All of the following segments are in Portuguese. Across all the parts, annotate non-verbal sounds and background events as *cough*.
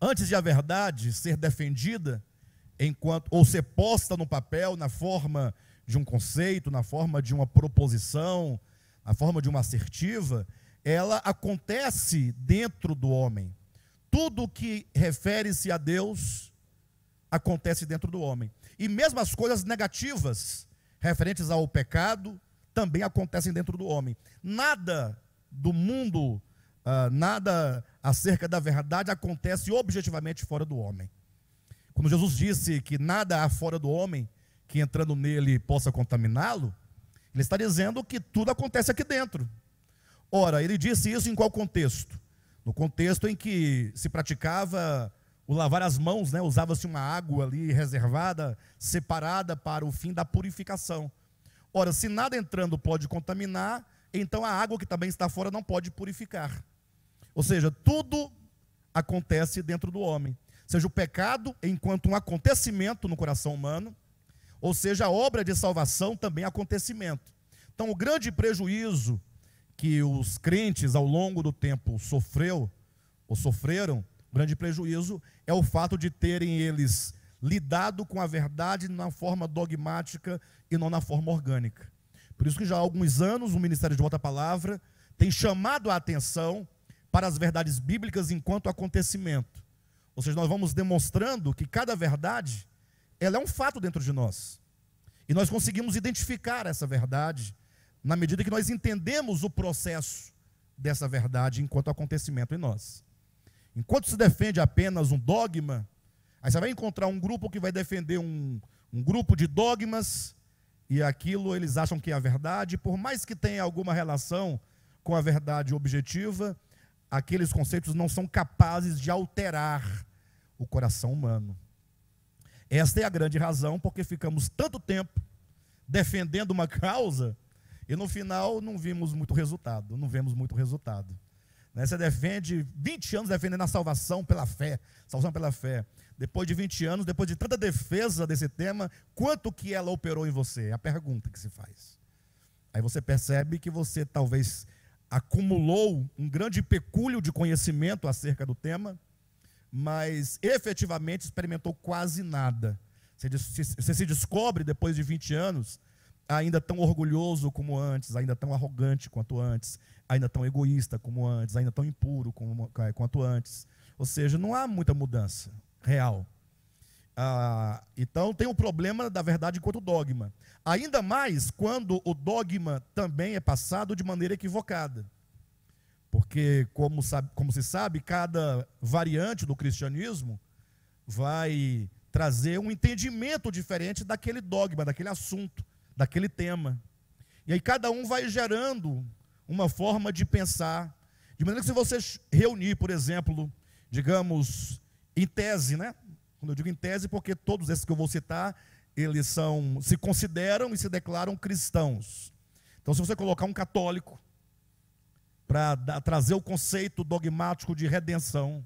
Antes de a verdade ser defendida, enquanto ou ser posta no papel na forma de um conceito, na forma de uma proposição, na forma de uma assertiva, ela acontece dentro do homem. Tudo que refere-se a Deus acontece dentro do homem. E mesmo as coisas negativas referentes ao pecado também acontecem dentro do homem. Nada do mundo ah, nada acerca da verdade acontece objetivamente fora do homem. Quando Jesus disse que nada há fora do homem que entrando nele possa contaminá-lo, ele está dizendo que tudo acontece aqui dentro. Ora, ele disse isso em qual contexto? No contexto em que se praticava o lavar as mãos, né? usava-se uma água ali reservada, separada para o fim da purificação. Ora, se nada entrando pode contaminar, então a água que também está fora não pode purificar. Ou seja, tudo acontece dentro do homem. Seja o pecado enquanto um acontecimento no coração humano, ou seja, a obra de salvação também é acontecimento. Então, o grande prejuízo que os crentes ao longo do tempo sofreu ou sofreram, grande prejuízo é o fato de terem eles lidado com a verdade na forma dogmática e não na forma orgânica. Por isso que já há alguns anos o Ministério de Volta à Palavra tem chamado a atenção para as verdades bíblicas enquanto acontecimento. Ou seja, nós vamos demonstrando que cada verdade, ela é um fato dentro de nós. E nós conseguimos identificar essa verdade na medida que nós entendemos o processo dessa verdade enquanto acontecimento em nós. Enquanto se defende apenas um dogma, aí você vai encontrar um grupo que vai defender um, um grupo de dogmas, e aquilo eles acham que é a verdade, por mais que tenha alguma relação com a verdade objetiva, aqueles conceitos não são capazes de alterar o coração humano. Esta é a grande razão porque ficamos tanto tempo defendendo uma *laughs* causa e no final não vimos muito resultado, não vemos muito resultado. Né, você defende 20 anos defendendo a salvação pela fé, salvação pela fé. Depois de 20 anos, depois de tanta defesa desse tema, quanto que ela operou em você? É a pergunta que se faz. Aí você percebe que você talvez acumulou um grande pecúlio de conhecimento acerca do tema, mas efetivamente experimentou quase nada. Você se descobre depois de 20 anos ainda tão orgulhoso como antes, ainda tão arrogante quanto antes, ainda tão egoísta como antes, ainda tão impuro como, é, quanto antes. Ou seja, não há muita mudança real. Ah, então tem o problema da verdade enquanto dogma. Ainda mais quando o dogma também é passado de maneira equivocada. Porque, como, sabe, como se sabe, cada variante do cristianismo vai trazer um entendimento diferente daquele dogma, daquele assunto, daquele tema. E aí cada um vai gerando uma forma de pensar. De maneira que, se você reunir, por exemplo, digamos, em tese, né? Quando eu digo em tese, porque todos esses que eu vou citar, eles são, se consideram e se declaram cristãos. Então, se você colocar um católico para trazer o conceito dogmático de redenção,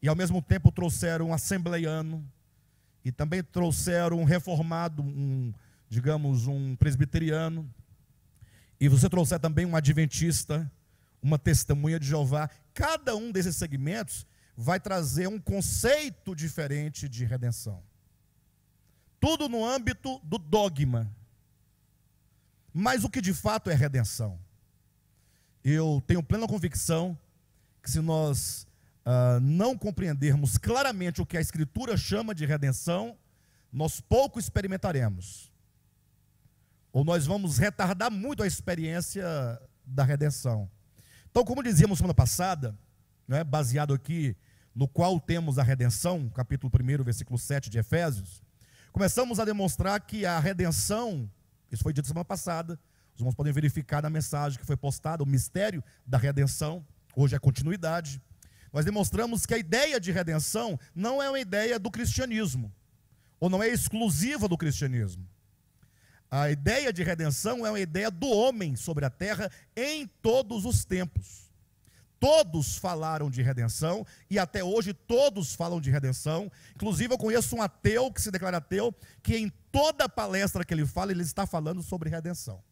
e ao mesmo tempo trouxeram um assembleiano, e também trouxeram um reformado, um, digamos, um presbiteriano, e você trouxer também um adventista, uma testemunha de Jeová, cada um desses segmentos vai trazer um conceito diferente de redenção. Tudo no âmbito do dogma. Mas o que de fato é redenção? Eu tenho plena convicção que se nós uh, não compreendermos claramente o que a Escritura chama de redenção, nós pouco experimentaremos. Ou nós vamos retardar muito a experiência da redenção. Então, como dizíamos semana passada, né, baseado aqui no qual temos a redenção, capítulo 1, versículo 7 de Efésios, começamos a demonstrar que a redenção, isso foi dito semana passada, os irmãos podem verificar na mensagem que foi postada, o mistério da redenção, hoje é continuidade. Nós demonstramos que a ideia de redenção não é uma ideia do cristianismo, ou não é exclusiva do cristianismo. A ideia de redenção é uma ideia do homem sobre a terra em todos os tempos. Todos falaram de redenção e até hoje todos falam de redenção. Inclusive, eu conheço um ateu que se declara ateu, que em toda palestra que ele fala, ele está falando sobre redenção.